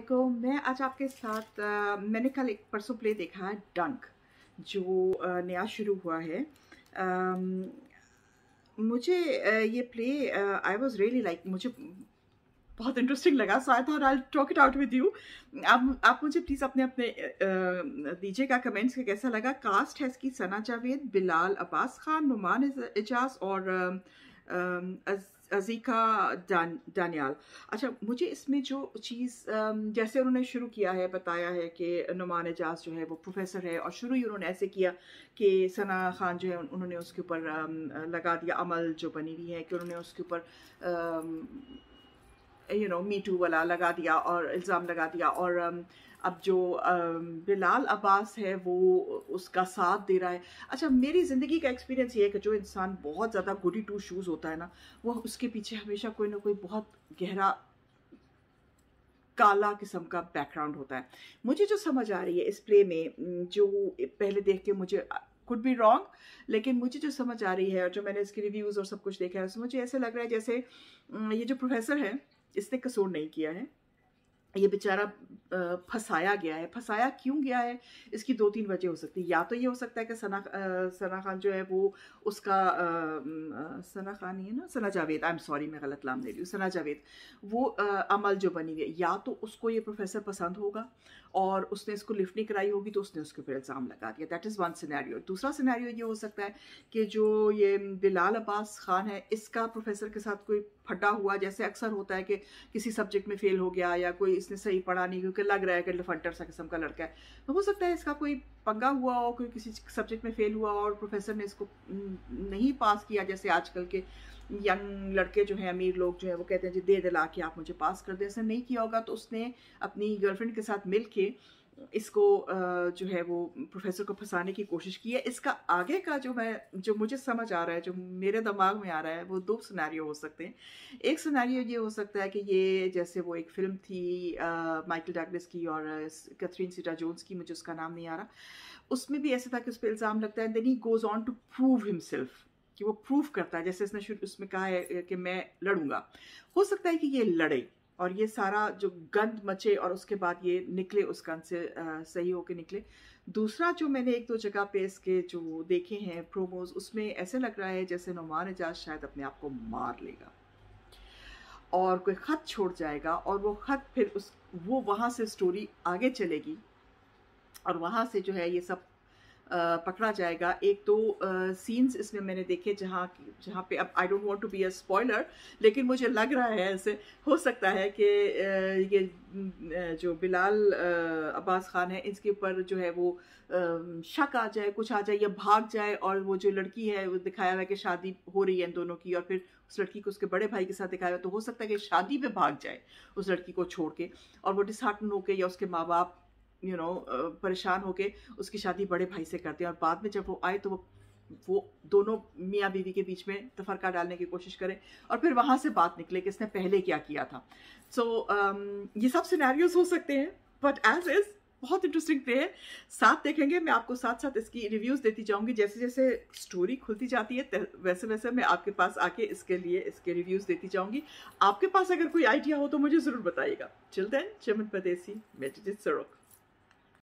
असलम मैं आज आपके साथ आ, मैंने कल एक परसों प्ले देखा है डंक जो आ, नया शुरू हुआ है आ, मुझे आ, ये play I was really like मुझे बहुत इंटरेस्टिंग लगा so I thought I talk it out with you आप आप मुझे प्लीज़ अपने अपने दीजिएगा कमेंट्स के कैसा लगा कास्ट है इसकी सना जावेद बिलाल अब्बास खान नुमान एजाज और आ, आ, अजीका डान डानियाल अच्छा मुझे इसमें जो चीज़ जैसे उन्होंने शुरू किया है बताया है कि नुमान एजाज जो है वो प्रोफेसर है और शुरू ही उन्होंने ऐसे किया कि सना खान जो है उन्होंने उसके ऊपर लगा दिया अमल जो बनी हुई है कि उन्होंने उसके ऊपर यू नो मी टू वाला लगा दिया और इल्ज़ाम लगा दिया और um, अब जो um, बिलाल अब्बास है वो उसका साथ दे रहा है अच्छा मेरी ज़िंदगी का एक्सपीरियंस ये है कि जो इंसान बहुत ज़्यादा गुडी टू शूज़ होता है ना वो उसके पीछे हमेशा कोई ना कोई बहुत गहरा काला किस्म का बैकग्राउंड होता है मुझे जो समझ आ रही है इस प्ले में जो पहले देख के मुझे कुड बी रॉन्ग लेकिन मुझे जो समझ आ रही है और जो मैंने इसके रिव्यूज़ और सब कुछ देखा है उसमें मुझे ऐसे लग रहा है जैसे ये जो प्रोफेसर है इसने कसूर नहीं किया है ये बेचारा फंसाया गया है फंसाया क्यों गया है इसकी दो तीन वजह हो सकती है या तो ये हो सकता है कि सना सना खान जो है वो उसका सना खान ही है ना Sana Javed I am sorry मैं गलत नाम ले रही हूँ सना जावेद वो अमल जो बनी हुई है या तो उसको ये प्रोफेसर पसंद होगा और उसने इसको लिफ्ट नहीं कराई होगी तो उसने उसके ऊपर इल्ज़ाम लगा दिया दैट इज़ वन सिनेरियो दूसरा सिनेरियो ये हो सकता है कि जो ये बिलाल अब्बास खान है इसका प्रोफेसर के साथ कोई फटा हुआ जैसे अक्सर होता है कि किसी सब्जेक्ट में फ़ेल हो गया या कोई इसने सही पढ़ा नहीं क्योंकि लग रहा है कि लफंटर सा किस्म का लड़का है तो हो सकता है इसका कोई पंगा हुआ हो कोई किसी सब्जेक्ट में फेल हुआ और प्रोफेसर ने इसको नहीं पास किया जैसे आजकल के यंग लड़के जो हैं अमीर लोग जो हैं वो कहते हैं जी दे दिला के आप मुझे पास कर दें ऐसा नहीं किया होगा तो उसने अपनी गर्लफ्रेंड के साथ मिल के इसको जो है वो प्रोफेसर को फंसाने की कोशिश की है इसका आगे का जो मैं जो मुझे समझ आ रहा है जो मेरे दिमाग में आ रहा है वो दो सिनेरियो हो सकते हैं एक सिनेरियो ये हो सकता है कि ये जैसे वो एक फिल्म थी माइकल डैगलिस की और कैथरीन सीटा जोन्स की मुझे उसका नाम नहीं आ रहा उसमें भी ऐसा था कि उस पर इल्ज़ाम लगता है then he goes on to prove himself कि वो प्रूव करता है जैसे इसने उसमें कहा है कि मैं लड़ूंगा हो सकता है कि ये लड़े और ये सारा जो गंद मचे और उसके बाद ये निकले उस गंद से आ, सही होके निकले दूसरा जो मैंने एक दो जगह पे इसके जो देखे हैं प्रोमोज उसमें ऐसे लग रहा है जैसे नुमान एजाज शायद अपने आप को मार लेगा और कोई ख़त छोड़ जाएगा और वो ख़त फिर उस वो वहाँ से स्टोरी आगे चलेगी और वहाँ से जो है ये सब पकड़ा जाएगा एक तो सीन्स इसमें मैंने देखे जहाँ जहाँ पे अब I don't want to be a spoiler लेकिन मुझे लग रहा है ऐसे हो सकता है कि ये जो बिलाल अब्बास खान है इसके ऊपर जो है वो शक आ जाए कुछ आ जाए या भाग जाए और वो जो लड़की है वो दिखाया हुआ है कि शादी हो रही है इन दोनों की और फिर उस लड़की को उसके बड़े भाई के साथ दिखाया हुआ तो हो सकता है कि शादी पे भाग जाए उस लड़की को छोड़ के और वो डिसहार्टन होकर या उसके माँ बाप यू नो परेशान होके उसकी शादी बड़े भाई से करते हैं और बाद में जब वो आए तो वो वो दोनों मियाँ बीवी के बीच में तफरका डालने की कोशिश करें और फिर वहाँ से बात निकले कि इसने पहले क्या किया था सो so, um, ये सब सिनेरियोज हो सकते हैं बट एज इज़ बहुत इंटरेस्टिंग प्ले है साथ देखेंगे मैं आपको साथ साथ इसकी रिव्यूज देती जाऊंगी जैसे जैसे स्टोरी खुलती जाती है वैसे वैसे मैं आपके पास आके इसके लिए इसके रिव्यूज देती जाऊंगी आपके पास अगर कोई आइडिया हो तो मुझे ज़रूर बताइएगा चिल देन चमन परदेसी मैं सरोक